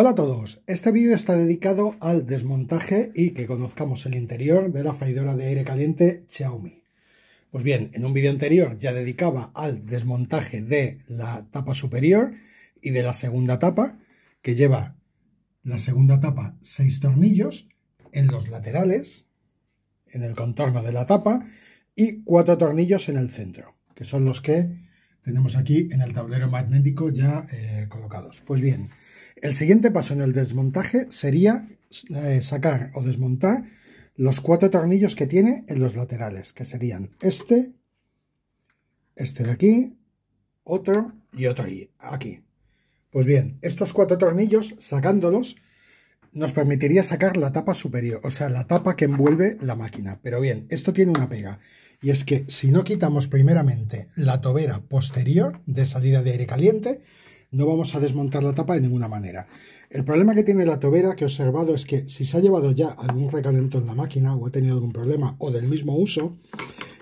Hola a todos, este vídeo está dedicado al desmontaje y que conozcamos el interior de la freidora de aire caliente Xiaomi. Pues bien, en un vídeo anterior ya dedicaba al desmontaje de la tapa superior y de la segunda tapa, que lleva la segunda tapa seis tornillos en los laterales, en el contorno de la tapa, y cuatro tornillos en el centro, que son los que tenemos aquí en el tablero magnético ya eh, colocados. Pues bien, el siguiente paso en el desmontaje sería eh, sacar o desmontar los cuatro tornillos que tiene en los laterales, que serían este, este de aquí, otro y otro aquí. Pues bien, estos cuatro tornillos, sacándolos, nos permitiría sacar la tapa superior, o sea, la tapa que envuelve la máquina. Pero bien, esto tiene una pega, y es que si no quitamos primeramente la tobera posterior de salida de aire caliente, no vamos a desmontar la tapa de ninguna manera. El problema que tiene la tobera que he observado es que si se ha llevado ya algún recalentón la máquina o ha tenido algún problema o del mismo uso,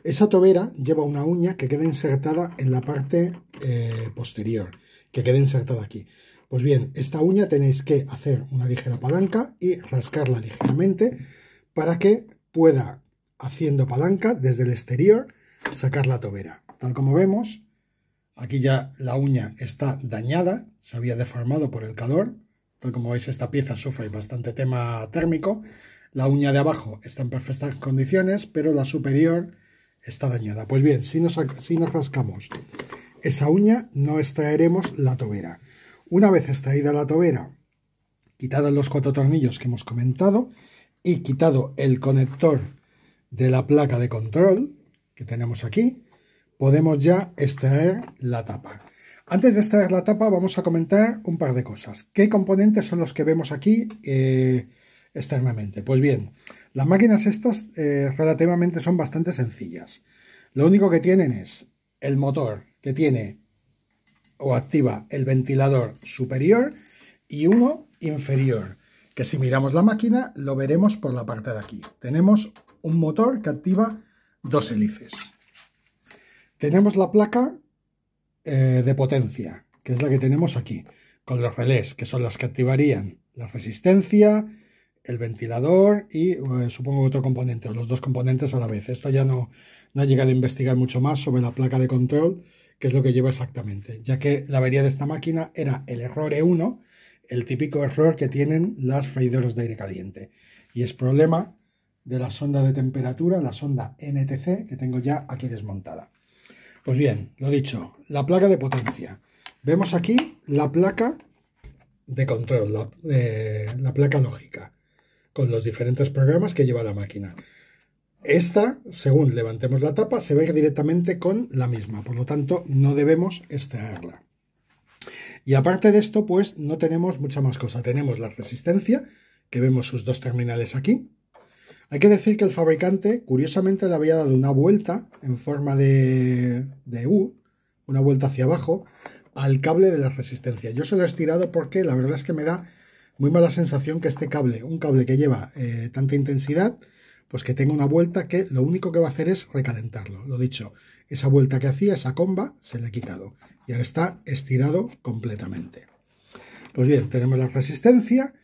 esa tobera lleva una uña que queda insertada en la parte eh, posterior, que queda insertada aquí. Pues bien, esta uña tenéis que hacer una ligera palanca y rascarla ligeramente para que pueda, haciendo palanca desde el exterior, sacar la tobera. Tal como vemos, Aquí ya la uña está dañada, se había deformado por el calor. Tal como veis, esta pieza sufre bastante tema térmico. La uña de abajo está en perfectas condiciones, pero la superior está dañada. Pues bien, si nos, si nos rascamos esa uña, no extraeremos la tobera. Una vez extraída la tobera, quitados los cuatro tornillos que hemos comentado y quitado el conector de la placa de control que tenemos aquí, podemos ya extraer la tapa. Antes de extraer la tapa vamos a comentar un par de cosas. ¿Qué componentes son los que vemos aquí eh, externamente? Pues bien, las máquinas estas eh, relativamente son bastante sencillas. Lo único que tienen es el motor que tiene o activa el ventilador superior y uno inferior, que si miramos la máquina lo veremos por la parte de aquí. Tenemos un motor que activa dos hélices. Tenemos la placa eh, de potencia, que es la que tenemos aquí, con los relés, que son las que activarían la resistencia, el ventilador y eh, supongo otro componente, o los dos componentes a la vez. Esto ya no, no llega llegado a investigar mucho más sobre la placa de control, que es lo que lleva exactamente, ya que la avería de esta máquina era el error E1, el típico error que tienen las freidoras de aire caliente. Y es problema de la sonda de temperatura, la sonda NTC, que tengo ya aquí desmontada. Pues bien, lo dicho, la placa de potencia. Vemos aquí la placa de control, eh, la, placa lógica, con los diferentes programas que lleva la máquina. Esta, según levantemos la tapa, se ve directamente con la misma, por lo tanto no debemos extraerla. Y aparte de esto, pues no tenemos mucha más cosa. Tenemos la resistencia, que vemos sus dos terminales aquí, hay que decir que el fabricante, curiosamente, le había dado una vuelta en forma de, U, una vuelta hacia abajo, al cable de la resistencia. Yo se lo he estirado porque la verdad es que me da muy mala sensación que este cable, un cable que lleva eh, tanta intensidad, pues que tenga una vuelta que lo único que va a hacer es recalentarlo. Lo dicho, esa vuelta que hacía, esa comba, se le ha quitado y ahora está estirado completamente. Pues bien, tenemos la resistencia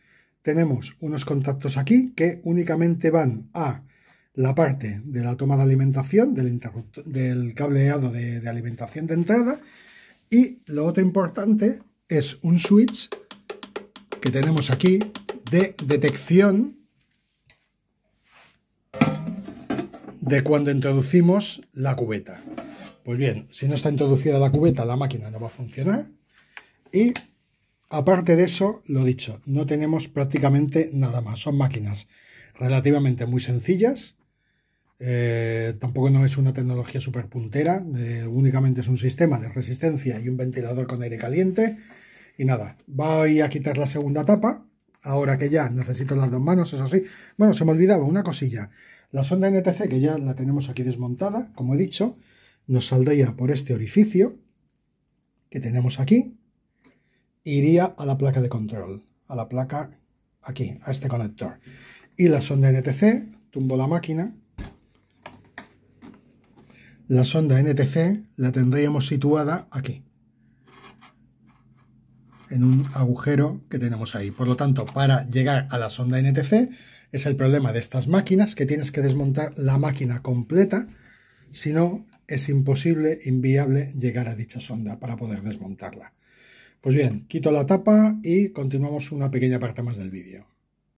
tenemos unos contactos aquí que únicamente van a la parte de la toma de alimentación, del, del cableado de, de alimentación de entrada. Y lo otro importante es un switch que tenemos aquí de detección de cuando introducimos la cubeta. Pues bien, si no está introducida la cubeta, la máquina no va a funcionar. Y Aparte de eso, lo dicho, no tenemos prácticamente nada más. Son máquinas relativamente muy sencillas. Eh, tampoco no es una tecnología súper puntera. Eh, únicamente es un sistema de resistencia y un ventilador con aire caliente. Y nada, voy a quitar la segunda tapa. Ahora que ya necesito las dos manos, eso sí. Bueno, se me olvidaba una cosilla. La sonda NTC, que ya la tenemos aquí desmontada, como he dicho, nos saldría por este orificio que tenemos aquí iría a la placa de control, a la placa aquí, a este conector. Y la sonda NTC, tumbo la máquina, la sonda NTC la tendríamos situada aquí, en un agujero que tenemos ahí. Por lo tanto, para llegar a la sonda NTC es el problema de estas máquinas, que tienes que desmontar la máquina completa, si no es imposible, inviable llegar a dicha sonda para poder desmontarla. Pues bien, quito la tapa y continuamos una pequeña parte más del vídeo.